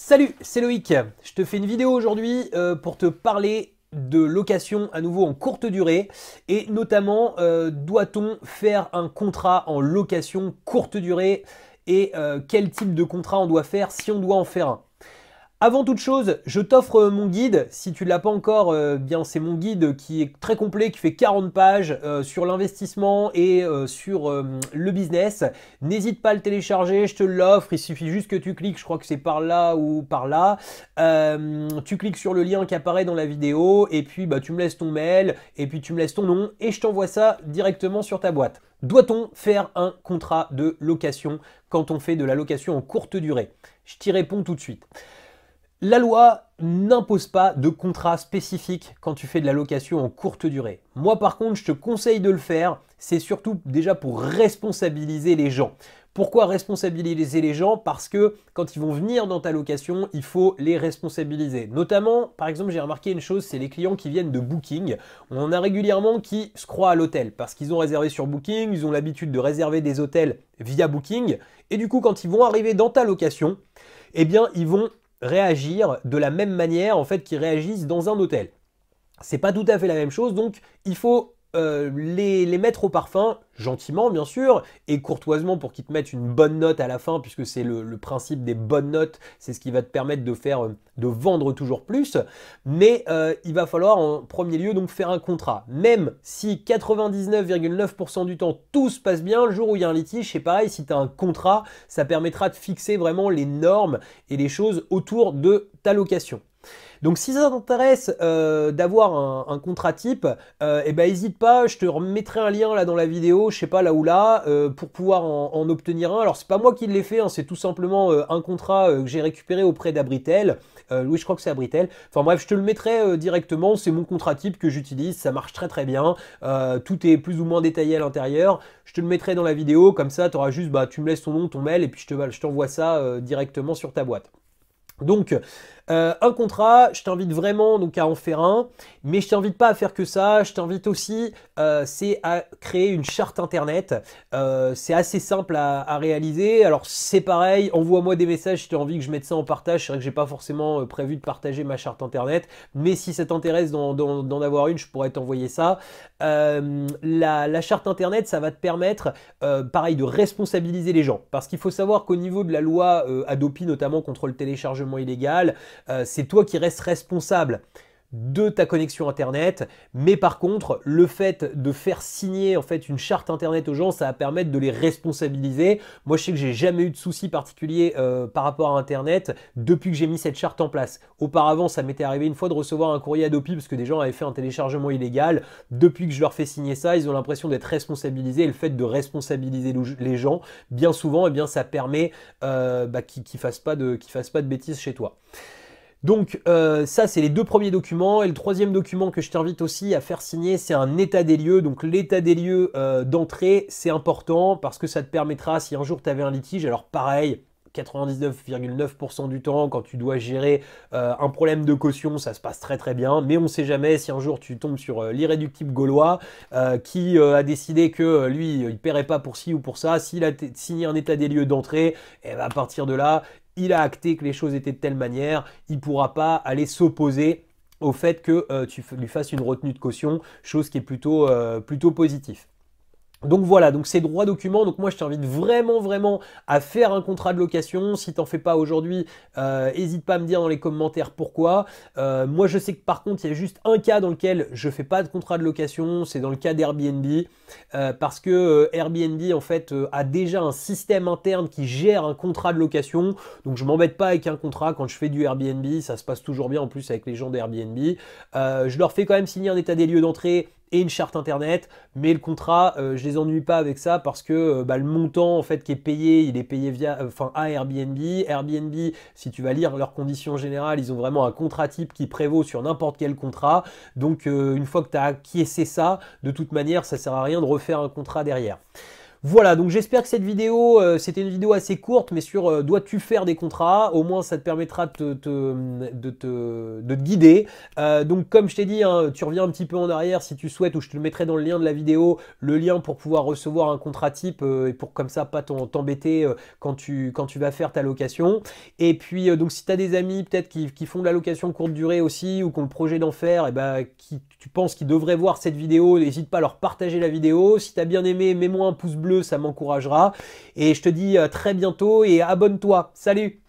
Salut, c'est Loïc. Je te fais une vidéo aujourd'hui euh, pour te parler de location à nouveau en courte durée et notamment euh, doit-on faire un contrat en location courte durée et euh, quel type de contrat on doit faire si on doit en faire un. Avant toute chose, je t'offre euh, mon guide. Si tu ne l'as pas encore, euh, bien c'est mon guide qui est très complet, qui fait 40 pages euh, sur l'investissement et sur le business. N'hésite pas à le télécharger, je te l'offre. Il suffit juste que tu cliques, je crois que c'est par là ou par là. tu cliques sur le lien qui apparaît dans la vidéo et puis bah, tu me laisses ton mail et puis tu me laisses ton nom et je t'envoie ça directement sur ta boîte. Doit-on faire un contrat de location quand on fait de la location en courte durée Je t'y réponds tout de suite. La loi n'impose pas de contrat spécifique quand tu fais de la location en courte durée. Moi par contre, je te conseille de le faire, c'est surtout déjà pour responsabiliser les gens. Pourquoi responsabiliser les gens Parce que quand ils vont venir dans ta location, il faut les responsabiliser. Notamment, par exemple, j'ai remarqué une chose, c'est les clients qui viennent de Booking. On en a régulièrement qui se croient à l'hôtel parce qu'ils ont réservé sur Booking, ils ont l'habitude de réserver des hôtels via Booking. Et du coup, quand ils vont arriver dans ta location, eh bien, ils vont réagir de la même manière en fait qu'ils réagissent dans un hôtel. C'est pas tout à fait la même chose, donc il faut euh, les, mettre au parfum, gentiment bien sûr, et courtoisement pour qu'ils te mettent une bonne note à la fin, puisque c'est le, principe des bonnes notes, c'est ce qui va te permettre de faire, euh, de vendre toujours plus. Mais euh, il va falloir en premier lieu donc faire un contrat. Même si 99,9% du temps tout se passe bien, le jour où il y a un litige, c'est pareil, si tu as un contrat, ça permettra de fixer vraiment les normes et les choses autour de ta location. Donc si ça t'intéresse euh, d'avoir un, contrat type, euh, eh ben hésite pas, je te remettrai un lien là dans la vidéo, je sais pas là ou là, euh, pour pouvoir en, obtenir un. Alors c'est pas moi qui l'ai fait, hein, c'est tout simplement euh, un contrat que j'ai récupéré auprès d'Abritel. oui, je crois que c'est Abritel. Enfin bref, je te le mettrai directement, c'est mon contrat type que j'utilise, ça marche très très bien. tout est plus ou moins détaillé à l'intérieur. Je te le mettrai dans la vidéo, comme ça tu auras juste, bah tu me laisses ton nom, ton mail, et puis je te, je ça directement sur ta boîte. Donc euh, un contrat, je t'invite vraiment donc à en faire un, mais je t'invite pas à faire que ça. Je t'invite aussi, euh, c'est à créer une charte internet. Euh, c'est assez simple à, réaliser. Alors c'est pareil, envoie-moi des messages si tu as envie que je mette ça en partage. C'est vrai que j'ai pas forcément prévu de partager ma charte internet, mais si ça t'intéresse d'en avoir une, je pourrais t'envoyer ça. La, la, charte internet, ça va te permettre, pareil, de responsabiliser les gens, parce qu'il faut savoir qu'au niveau de la loi Adopi notamment contre le téléchargement illégal euh, c'est toi qui restes responsable de ta connexion internet mais par contre le fait de faire signer en fait une charte internet aux gens ça va permettre de les responsabiliser moi je sais que j'ai jamais eu de soucis particuliers euh, par rapport à internet depuis que j'ai mis cette charte en place auparavant ça m'était arrivé une fois de recevoir un courrier Adopi parce que des gens avaient fait un téléchargement illégal depuis que je leur fais signer ça ils ont l'impression d'être responsabilisés et le fait de responsabiliser les gens bien souvent et eh bien ça permet euh, bah, qu'ils qu'ils fassent pas de bêtises chez toi donc euh, ça, c'est les deux premiers documents. Et le troisième document que je t'invite aussi à faire signer, c'est un état des lieux. Donc l'état des lieux euh, d'entrée, c'est important parce que ça te permettra, si un jour tu avais un litige, alors pareil, 99,9% du temps, quand tu dois gérer euh, un problème de caution, ça se passe très très bien. Mais on ne sait jamais si un jour tu tombes sur l'irréductible gaulois qui a décidé que lui, il ne paierait pas pour ci ou pour ça. S'il a signé un état des lieux d'entrée, et eh ben, à partir de là, il a acté que les choses étaient de telle manière, il ne pourra pas aller s'opposer au fait que euh, tu lui fasses une retenue de caution, chose qui est plutôt, euh, plutôt positive. Donc voilà, donc ces droits documents, donc moi je t'invite vraiment vraiment à faire un contrat de location. Si t'en fais pas aujourd'hui, euh, hésite pas à me dire dans les commentaires pourquoi. Euh, moi je sais que par contre il y a juste un cas dans lequel je fais pas de contrat de location, c'est dans le cas d'Airbnb, euh, parce que Airbnb en fait a déjà un système interne qui gère un contrat de location, donc je m'embête pas avec un contrat quand je fais du Airbnb, ça se passe toujours bien en plus avec les gens d'Airbnb. je leur fais quand même signer un état des lieux d'entrée et une charte internet, mais le contrat, euh, je les ennuie pas avec ça parce que euh, bah, le montant en fait qui est payé, il est payé via, euh, enfin à Airbnb. Airbnb, si tu vas lire leurs conditions générales, ils ont vraiment un contrat type qui prévaut sur n'importe quel contrat. Donc une fois que tu as acquiescé ça, de toute manière, ça sert à rien de refaire un contrat derrière. Voilà, donc j'espère que cette vidéo, euh, c'était une vidéo assez courte, mais sur euh, dois-tu faire des contrats Au moins, ça te permettra de, te, de, guider. Euh, donc, comme je t'ai dit, hein, tu reviens un petit peu en arrière si tu souhaites, ou je te le mettrai dans le lien de la vidéo, le lien pour pouvoir recevoir un contrat type et pour comme ça pas t'embêter quand, tu, quand tu vas faire ta location. Et puis, donc, si tu as des amis peut-être qui, font de la location courte durée aussi, ou qui ont le projet d'en faire, et eh ben, qui tu penses qu'ils devraient voir cette vidéo, n'hésite pas à leur partager la vidéo. Si tu as bien aimé, mets-moi un pouce bleu ça m'encouragera. Et je te dis euh, très bientôt et abonne-toi. Salut